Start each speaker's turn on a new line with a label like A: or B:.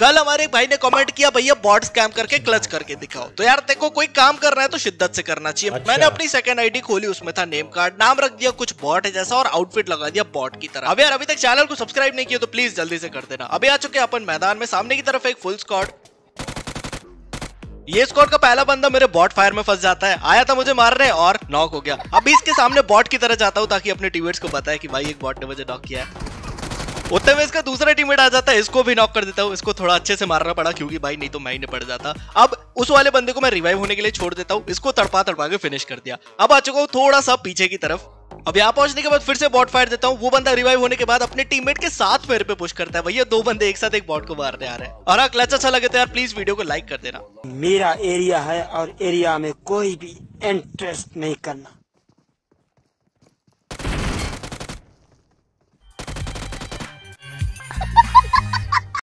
A: कल हमारे एक भाई ने कमेंट किया भैया बॉट स्कैम करके क्लच करके दिखाओ तो यार देखो कोई काम करना है तो शिद्दत से करना चाहिए अच्छा। मैंने अपनी सेकंड आईडी खोली उसमें था नेम कार्ड नाम रख दिया कुछ बॉट है जैसा और आउटफिट लगा दिया बॉट की तरह अब यार अभी तक चैनल को सब्सक्राइब नहीं किया तो प्लीज जल्दी से कर देना अभी आ चुके अपन मैदान में सामने की तरफ एक फुल स्कॉट ये स्कॉट का पहला बंदा मेरे बॉट फायर में फंस जाता है आया था मुझे मारने और नॉक हो गया अभी इसके सामने बॉट की तरह जाता हूँ ताकि अपने टीवेट्स को बताया कि भाई एक बॉट ने मुझे नॉक किया है उतने में इसका दूसरा टीममेट आ जाता है इसको भी नॉक कर देता हूँ इसको थोड़ा अच्छे से मारना पड़ा क्योंकि भाई नहीं तो मैं ही नहीं पड़ जाता अब उस वाले बंदे को मैं रिवाइव होने के लिए छोड़ देता हूँ इसको तड़पा तड़पा के फिनिश कर दिया अब आ चुका हूँ थोड़ा सा पीछे की तरफ अब यहाँ पहुंचने के बाद फिर से बॉट फायर देता हूँ वो बंदा रिवाइव होने के बाद अपने टीममेट के साथ पैर पे पुश करता है भैया दो बंदे एक साथ एक बॉट को मारने आ रहे हैं और हाँ क्लच अच्छा लगे तो यार प्लीज वीडियो को लाइक कर देना
B: मेरा एरिया है और एरिया में कोई भी इंटरेस्ट नहीं करना